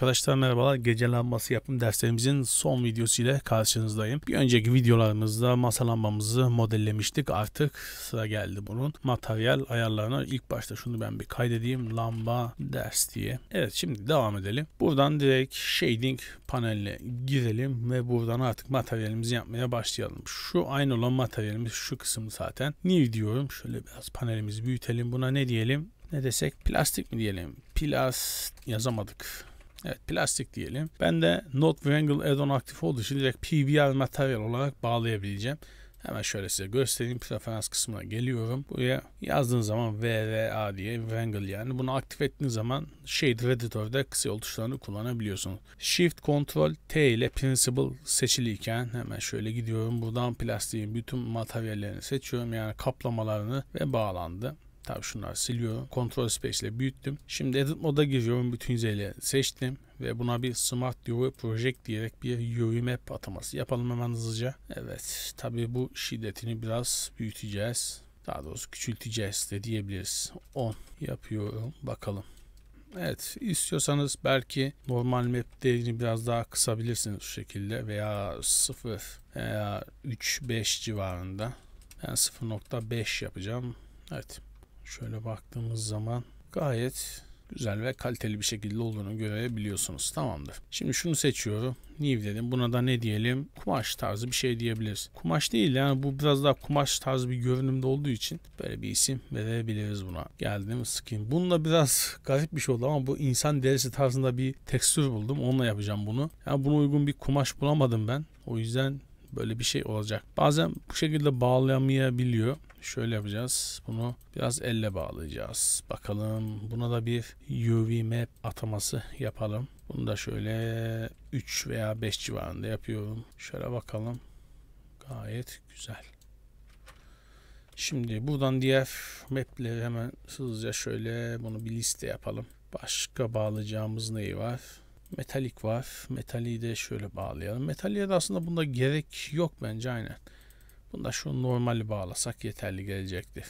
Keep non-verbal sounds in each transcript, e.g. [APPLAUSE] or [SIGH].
arkadaşlar merhabalar. Gece lambası yapım derslerimizin son videosu ile karşınızdayım. Bir önceki videolarımızda masa lambamızı modellemiştik. Artık sıra geldi bunun materyal ayarlarına. ilk başta şunu ben bir kaydedeyim. Lamba ders diye. Evet şimdi devam edelim. Buradan direkt shading paneline girelim ve buradan artık materyalimizi yapmaya başlayalım. Şu aynı olan materyalimiz şu kısım zaten. New diyorum. Şöyle biraz panelimizi büyütelim. Buna ne diyelim? Ne desek? Plastik mi diyelim? Plast yazamadık Evet plastik diyelim. Ben de Not Wrangle add-on aktif olduğu için direkt PBR materyal olarak bağlayabileceğim. Hemen şöyle size göstereyim. Preferans kısmına geliyorum. Buraya yazdığınız zaman VRA diye Wrangle yani. Bunu aktif ettiğiniz zaman Shade Editor'da kısa yol tuşlarını kullanabiliyorsunuz. Shift Ctrl T ile Principle seçiliyken hemen şöyle gidiyorum. Buradan plastiğin bütün materyallerini seçiyorum. Yani kaplamalarını ve bağlandı tavşanlar siliyorum. Control Space ile büyüttüm. Şimdi Edit Mode'a giriyorum. Bütün yüzeyleri seçtim ve buna bir Smart UI Project diyerek bir UI Map ataması yapalım hemen hızlıca. Evet tabi bu şiddetini biraz büyüteceğiz. Daha doğrusu küçülteceğiz de diyebiliriz. 10 yapıyorum bakalım. Evet istiyorsanız belki normal map değerini biraz daha kısabilirsiniz şu şekilde veya 0 veya 3-5 civarında. Ben 0.5 yapacağım. Evet. Şöyle baktığımız zaman gayet güzel ve kaliteli bir şekilde olduğunu görebiliyorsunuz. Tamamdır. Şimdi şunu seçiyorum. Niv dedim. Buna da ne diyelim? Kumaş tarzı bir şey diyebiliriz. Kumaş değil yani bu biraz daha kumaş tarzı bir görünümde olduğu için böyle bir isim verebiliriz buna. Geldim skin. Bununla biraz garip bir şey oldu ama bu insan derisi tarzında bir tekstür buldum. Onunla yapacağım bunu. Yani buna uygun bir kumaş bulamadım ben. O yüzden böyle bir şey olacak. Bazen bu şekilde bağlayamayabiliyor şöyle yapacağız. Bunu biraz elle bağlayacağız. Bakalım buna da bir UV map ataması yapalım. Bunu da şöyle 3 veya 5 civarında yapıyorum. Şöyle bakalım. Gayet güzel. Şimdi buradan diğer mapleri hemen hızlıca şöyle bunu bir liste yapalım. Başka bağlayacağımız neyi var? Metalik var. Metali de şöyle bağlayalım. Metaliye de aslında bunda gerek yok bence aynen. Bunda şu normali bağlasak yeterli gelecektir.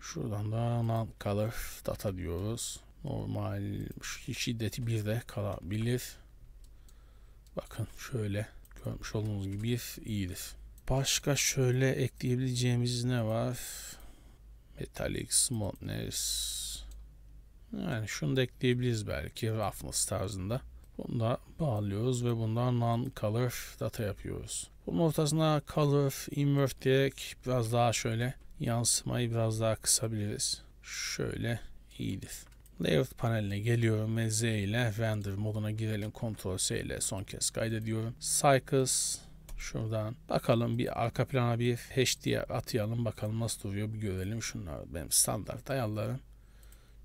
Şuradan da non color data diyoruz. Normal şiddeti bir de kalabilir. Bakın şöyle görmüş olduğunuz gibi iyidir. Başka şöyle ekleyebileceğimiz ne var? Metallic smoothness. Yani şunu da ekleyebiliriz belki roughness tarzında. Bunu da bağlıyoruz ve bundan non-color data yapıyoruz. Bunun ortasına color, invert diyerek biraz daha şöyle yansımayı biraz daha kısabiliriz. Şöyle iyidir. Layout paneline geliyorum ve Z ile render moduna girelim. Ctrl S ile son kez kaydediyorum. Cycles şuradan bakalım bir arka plana bir hash atayalım bakalım nasıl duruyor bir görelim şunlar benim standart ayarlarım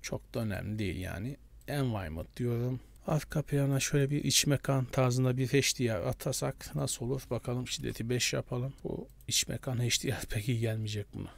çok da önemli değil yani environment diyorum Arka plana şöyle bir iç mekan tarzında bir HDR atasak nasıl olur? Bakalım şiddeti 5 yapalım. Bu iç mekan HDR [LAUGHS] pek iyi gelmeyecek buna.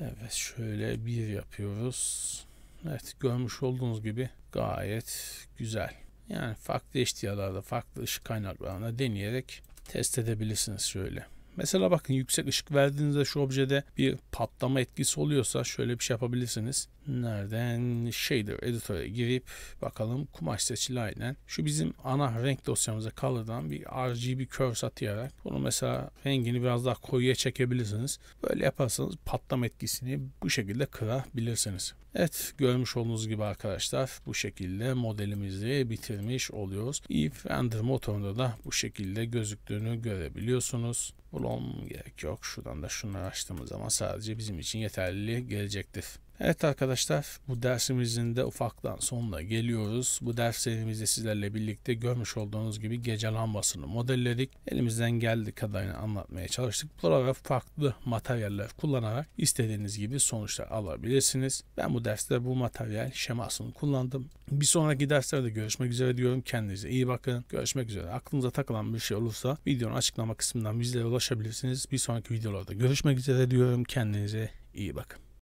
Evet şöyle bir yapıyoruz. Evet görmüş olduğunuz gibi gayet güzel. Yani farklı HDR'larda farklı ışık kaynaklarında deneyerek test edebilirsiniz şöyle. Mesela bakın yüksek ışık verdiğinizde şu objede bir patlama etkisi oluyorsa şöyle bir şey yapabilirsiniz. Nereden? Shader editöre girip bakalım kumaş seçili aynen. Şu bizim ana renk dosyamıza Color'dan bir RGB curves atayarak bunu mesela rengini biraz daha koyuya çekebilirsiniz. Böyle yaparsanız patlama etkisini bu şekilde kırabilirsiniz. Evet görmüş olduğunuz gibi arkadaşlar bu şekilde modelimizi bitirmiş oluyoruz. If Render motorunda da bu şekilde gözüktüğünü görebiliyorsunuz. Bunu bulmam gerek yok. Şuradan da şunları açtığımız zaman sadece bizim için yeterli gelecektir. Evet arkadaşlar bu dersimizin de ufaktan sonuna geliyoruz. Bu derslerimizde sizlerle birlikte görmüş olduğunuz gibi gece lambasını modelledik. Elimizden geldiği kadarını anlatmaya çalıştık. Burada farklı materyaller kullanarak istediğiniz gibi sonuçlar alabilirsiniz. Ben bu derste bu materyal şemasını kullandım. Bir sonraki derslerde görüşmek üzere diyorum. Kendinize iyi bakın. Görüşmek üzere. Aklınıza takılan bir şey olursa videonun açıklama kısmından bizlere ulaşabilirsiniz. Bir sonraki videolarda görüşmek üzere diyorum. Kendinize iyi bakın.